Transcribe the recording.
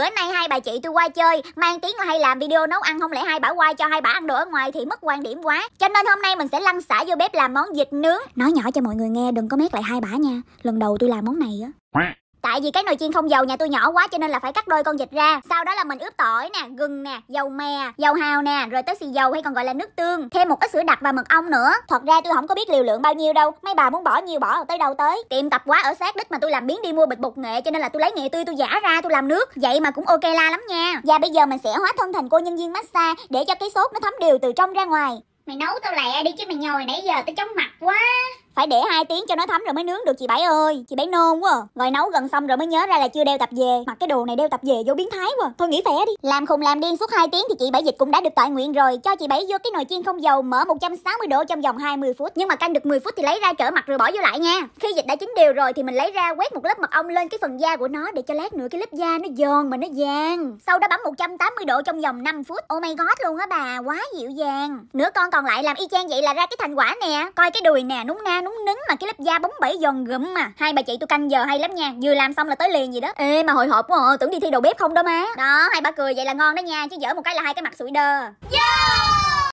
bữa nay hai bà chị tôi qua chơi mang tiếng là hay làm video nấu ăn không lẽ hai bà qua cho hai bà ăn đồ ở ngoài thì mất quan điểm quá cho nên hôm nay mình sẽ lăn xả vô bếp làm món vịt nướng nói nhỏ cho mọi người nghe đừng có mét lại hai bà nha lần đầu tôi làm món này á Tại vì cái nồi chiên không dầu nhà tôi nhỏ quá cho nên là phải cắt đôi con vịt ra. Sau đó là mình ướp tỏi nè, gừng nè, dầu mè, dầu hào nè, rồi tới xì dầu hay còn gọi là nước tương, thêm một ít sữa đặc và mật ong nữa. Thật ra tôi không có biết liều lượng bao nhiêu đâu. Mấy bà muốn bỏ nhiều bỏ tới đâu tới. Tiệm tập quá ở sát đích mà tôi làm biến đi mua bịch bột nghệ cho nên là tôi lấy nghệ tươi tôi giả ra tôi làm nước. Vậy mà cũng ok la lắm nha. Và bây giờ mình sẽ hóa thân thành cô nhân viên massage để cho cái sốt nó thấm đều từ trong ra ngoài. Mày nấu tao lẹ đi chứ mày ngồi nãy giờ tao chóng mặt quá phải để hai tiếng cho nó thấm rồi mới nướng được chị bảy ơi chị bảy nôn quá rồi à. nấu gần xong rồi mới nhớ ra là chưa đeo tập về mặc cái đồ này đeo tập về vô biến thái quá à. thôi nghĩ phẻ đi làm khùng làm điên suốt 2 tiếng thì chị bảy dịch cũng đã được tại nguyện rồi cho chị bảy vô cái nồi chiên không dầu mở 160 độ trong vòng 20 phút nhưng mà canh được 10 phút thì lấy ra trở mặt rồi bỏ vô lại nha khi dịch đã chín đều rồi thì mình lấy ra quét một lớp mật ong lên cái phần da của nó để cho lát nữa cái lớp da nó giòn mà nó vàng sau đó bấm 180 độ trong vòng 5 phút oh my god luôn á bà quá dịu dàng nửa con còn lại làm y chang vậy là ra cái thành quả nè coi cái đùi nè núng na núng núng nứng mà cái lớp da bóng bẩy giòn gụm mà hai bà chị tôi canh giờ hay lắm nha vừa làm xong là tới liền gì đó ê mà hồi hộp quá à, tưởng đi thi đầu bếp không đó má đó hai bà cười vậy là ngon đó nha chứ dở một cái là hai cái mặt sụi đơ yeah!